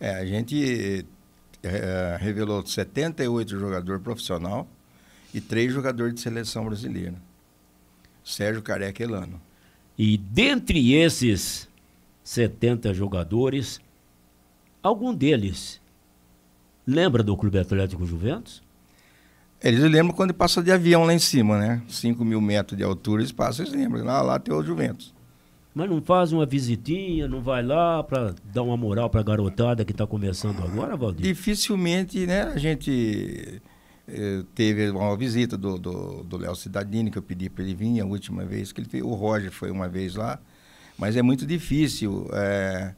É, a gente é, é revelou 78 jogadores profissional e três jogadores de seleção brasileira. Sérgio Careca Elano. E dentre esses 70 jogadores, algum deles lembra do Clube Atlético Juventus? Eles lembram quando passa de avião lá em cima, né? 5 mil metros de altura eles passam, eles lembram. Lá, ah, lá tem o Juventus. Mas não faz uma visitinha, não vai lá para dar uma moral para a garotada que está começando agora, Valdir? Dificilmente, né? A gente eh, teve uma visita do, do, do Léo Cidadini, que eu pedi para ele vir a última vez que ele teve, O Roger foi uma vez lá, mas é muito difícil. É,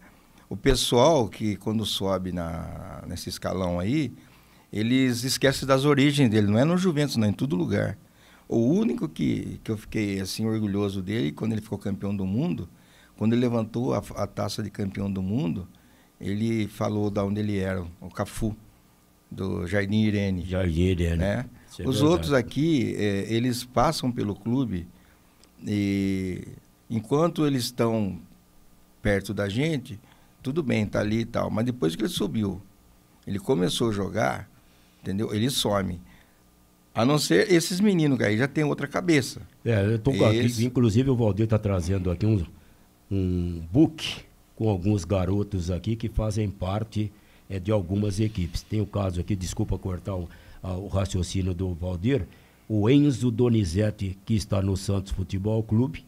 o pessoal que quando sobe na, nesse escalão aí, eles esquecem das origens dele. Não é no Juventus, não, é em todo lugar. O único que, que eu fiquei assim orgulhoso dele, quando ele ficou campeão do mundo, quando ele levantou a, a taça de campeão do mundo, ele falou da onde ele era, o Cafu, do Jardim Irene. Jardim Irene. Né? É Os outros aqui, é, eles passam pelo clube e enquanto eles estão perto da gente, tudo bem, tá ali e tal. Mas depois que ele subiu, ele começou a jogar, entendeu? Ele some. A não ser esses meninos, que aí já tem outra cabeça. É, eu tô Esse... aqui, inclusive o Valdir está trazendo aqui um, um book com alguns garotos aqui que fazem parte é, de algumas equipes. Tem o caso aqui, desculpa cortar o, a, o raciocínio do Valdir, o Enzo Donizete, que está no Santos Futebol Clube.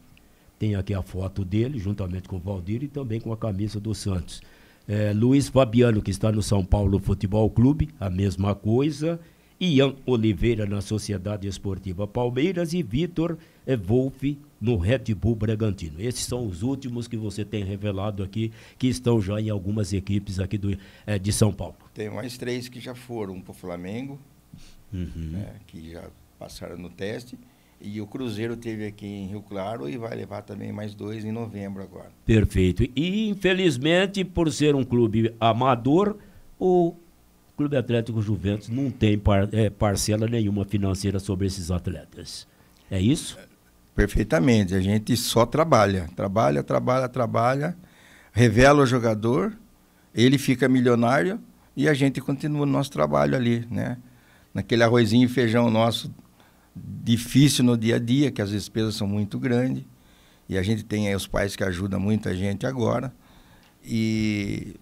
Tem aqui a foto dele, juntamente com o Valdir e também com a camisa do Santos. É, Luiz Fabiano, que está no São Paulo Futebol Clube, a mesma coisa. Ian Oliveira na Sociedade Esportiva Palmeiras e Vitor Wolff no Red Bull Bragantino. Esses são os últimos que você tem revelado aqui, que estão já em algumas equipes aqui do, é, de São Paulo. Tem mais três que já foram, para o Flamengo, uhum. né, que já passaram no teste, e o Cruzeiro teve aqui em Rio Claro e vai levar também mais dois em novembro agora. Perfeito. E infelizmente, por ser um clube amador, o o Clube Atlético Juventus não tem par, é, parcela nenhuma financeira sobre esses atletas. É isso? Perfeitamente. A gente só trabalha. Trabalha, trabalha, trabalha. Revela o jogador, ele fica milionário e a gente continua o nosso trabalho ali, né? Naquele arrozinho e feijão nosso difícil no dia a dia, que as despesas são muito grandes. E a gente tem aí os pais que ajudam muita gente agora. E,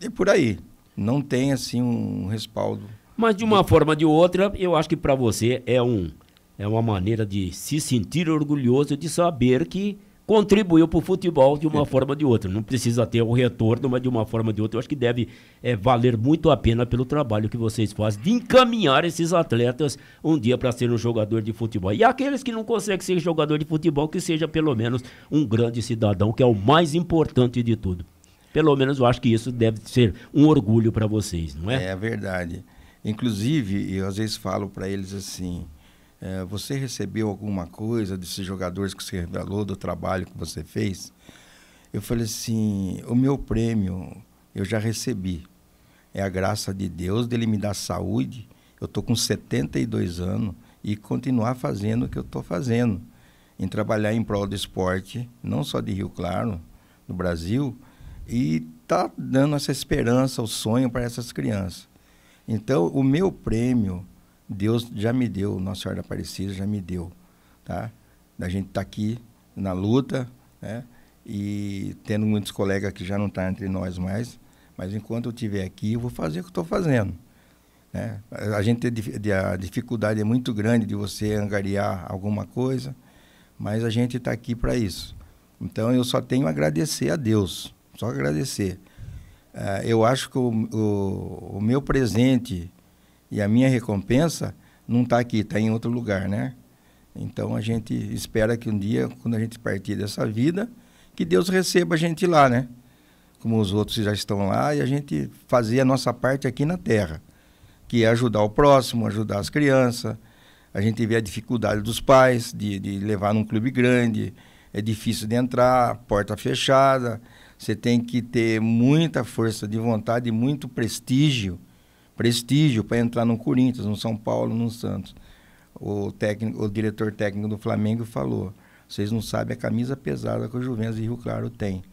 e por aí não tem assim um respaldo. Mas de uma forma ou de outra, eu acho que para você é um é uma maneira de se sentir orgulhoso de saber que contribuiu para o futebol de uma é. forma ou de outra. Não precisa ter um retorno, mas de uma forma ou de outra, eu acho que deve é, valer muito a pena pelo trabalho que vocês fazem de encaminhar esses atletas um dia para ser um jogador de futebol. E aqueles que não conseguem ser jogador de futebol, que seja pelo menos um grande cidadão, que é o mais importante de tudo. Pelo menos eu acho que isso deve ser um orgulho para vocês, não é? É verdade. Inclusive, eu às vezes falo para eles assim: é, você recebeu alguma coisa desses jogadores que você revelou, do trabalho que você fez? Eu falei assim: o meu prêmio eu já recebi. É a graça de Deus dele me dar saúde. Eu estou com 72 anos e continuar fazendo o que eu estou fazendo, em trabalhar em prol do esporte, não só de Rio Claro, no Brasil, e está dando essa esperança, o sonho para essas crianças. Então, o meu prêmio, Deus já me deu, Nossa Senhora da Aparecida já me deu, tá? A gente está aqui na luta, né? E tendo muitos colegas que já não estão tá entre nós mais, mas enquanto eu estiver aqui, eu vou fazer o que estou fazendo. Né? A gente a dificuldade é muito grande de você angariar alguma coisa, mas a gente está aqui para isso. Então eu só tenho a agradecer a Deus só agradecer. É, eu acho que o, o, o, meu presente e a minha recompensa não está aqui, está em outro lugar, né? Então a gente espera que um dia, quando a gente partir dessa vida, que Deus receba a gente lá, né? Como os outros já estão lá, e a gente fazer a nossa parte aqui na terra, que é ajudar o próximo, ajudar as crianças. A gente vê a dificuldade dos pais de, de levar num clube grande, é difícil de entrar, porta fechada você tem que ter muita força de vontade e muito prestígio, prestígio para entrar no Corinthians, no São Paulo, no Santos. O técnico, o diretor técnico do Flamengo falou: "Vocês não sabem a camisa pesada que o Juventus de Rio Claro tem.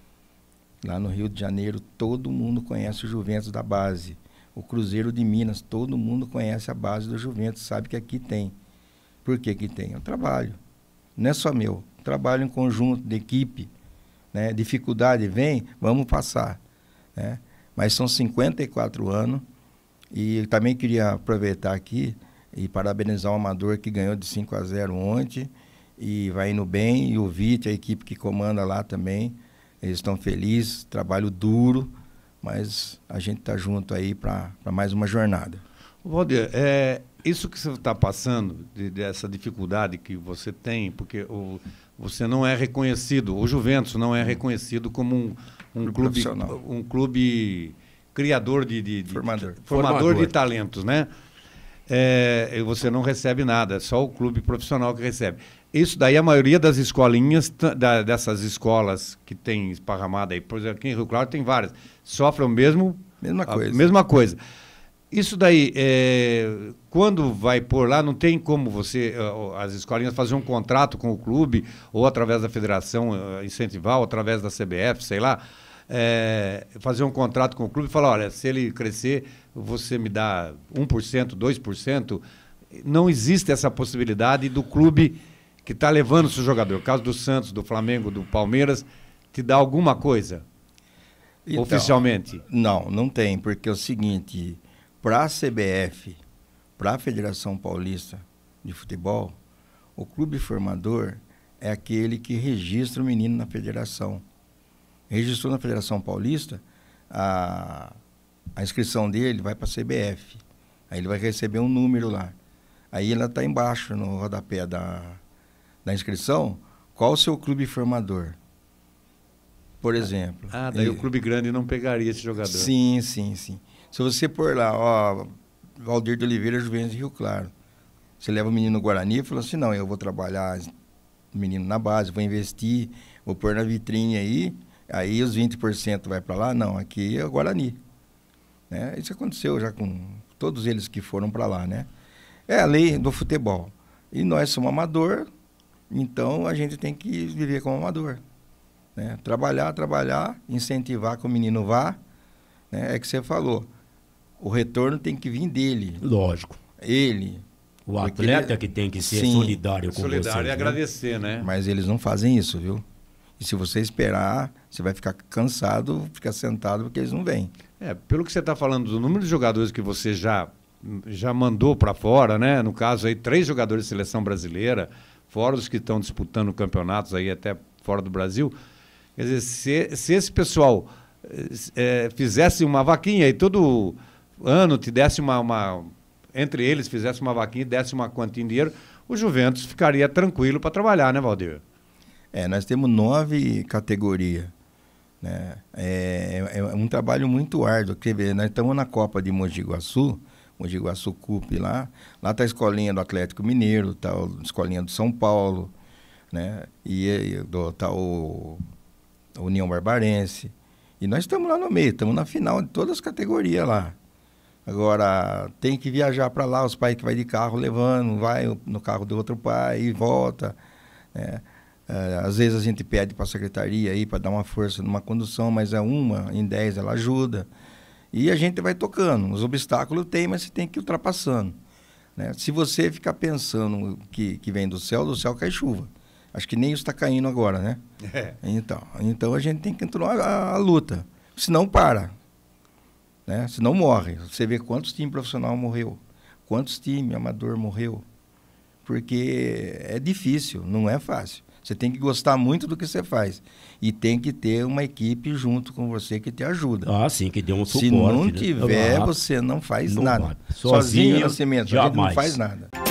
Lá no Rio de Janeiro, todo mundo conhece o Juventus da base. O Cruzeiro de Minas, todo mundo conhece a base do Juventus, sabe que aqui tem. Por que que tem? É trabalho. Não é só meu, trabalho em conjunto de equipe." Né? Dificuldade vem, vamos passar. Né? Mas são 54 anos e eu também queria aproveitar aqui e parabenizar o Amador que ganhou de 5 a 0 ontem e vai indo bem. E o Vite, a equipe que comanda lá também, eles estão felizes, trabalho duro, mas a gente está junto aí para mais uma jornada. Valdir, é, isso que você está passando, de, dessa dificuldade que você tem, porque o, você não é reconhecido, o Juventus não é reconhecido como um, um clube, clube um clube criador de, de, de formador. formador de talentos, né? É, você não recebe nada, é só o clube profissional que recebe. Isso daí a maioria das escolinhas, da, dessas escolas que tem esparramada aí, por exemplo, aqui em Rio Claro tem várias, sofrem o mesmo. Mesma coisa. mesma coisa. Isso daí, é, quando vai por lá, não tem como você, as escolinhas, fazer um contrato com o clube, ou através da federação é, incentivar, ou através da CBF, sei lá, é, fazer um contrato com o clube e falar: olha, se ele crescer, você me dá 1%, 2%. Não existe essa possibilidade do clube que está levando o seu jogador, caso do Santos, do Flamengo, do Palmeiras, te dá alguma coisa? Então, oficialmente? Não, não tem, porque é o seguinte para a CBF, para a Federação Paulista de Futebol, o clube formador é aquele que registra o menino na federação. Registrou na Federação Paulista, a, a inscrição dele vai para a CBF. Aí ele vai receber um número lá. Aí ela está embaixo no rodapé da, da inscrição. Qual o seu clube formador? Por exemplo. Ah, daí ele, o clube grande não pegaria esse jogador. Sim, sim, sim. Se você pôr lá, ó, Valdir de Oliveira, Juventus Rio Claro, você leva o menino no Guarani e fala assim, não, eu vou trabalhar o menino na base, vou investir, vou pôr na vitrine aí, aí os 20% vai para lá, não, aqui é o Guarani. Né? Isso aconteceu já com todos eles que foram para lá, né? É a lei do futebol. E nós somos amador, então a gente tem que viver como amador. Né? Trabalhar, trabalhar, incentivar que o menino vá, né? é que você falou o retorno tem que vir dele. Lógico. Ele. O atleta ele... que tem que ser Sim, solidário com solidário Solidário e é né? agradecer, né? né? Mas eles não fazem isso, viu? E se você esperar, você vai ficar cansado, ficar sentado, porque eles não vêm. É, pelo que você está falando, do número de jogadores que você já, já mandou para fora, né? No caso aí, três jogadores de seleção brasileira, fora os que estão disputando campeonatos aí até fora do Brasil. Quer dizer, se, se esse pessoal é, fizesse uma vaquinha e todo ano te desse uma, uma entre eles fizesse uma vaquinha e desse uma quantia em dinheiro, o Juventus ficaria tranquilo para trabalhar, né, Valdir? É, nós temos nove categorias. Né? É, é, é, um trabalho muito árduo. Quer ver, nós estamos na Copa de Mogi Guaçu, Mogi Guaçu Cup lá. Lá está a escolinha do Atlético Mineiro, tá a escolinha do São Paulo, né? E, está o União Barbarense. E nós estamos lá no meio, estamos na final de todas as categorias lá. Agora, tem que viajar para lá, os pais que vai de carro levando, vai no carro do outro pai e volta. Né? É, às vezes a gente pede para a secretaria aí para dar uma força numa condução, mas é uma em dez ela ajuda. E a gente vai tocando. Os obstáculos tem, mas você tem que ir ultrapassando. Né? Se você ficar pensando que, que vem do céu, do céu cai chuva. Acho que nem isso está caindo agora, né? É. Então, então a gente tem que entrar a luta. Senão para. Né? não morre. Você vê quantos times profissional morreu, quantos times amador morreu. Porque é difícil, não é fácil. Você tem que gostar muito do que você faz. E tem que ter uma equipe junto com você que te ajuda. Ah, sim, que dê um suporte. Se não né? tiver, né? você não faz não nada. Sozinho, Sozinho você mesmo, jamais. não faz nada.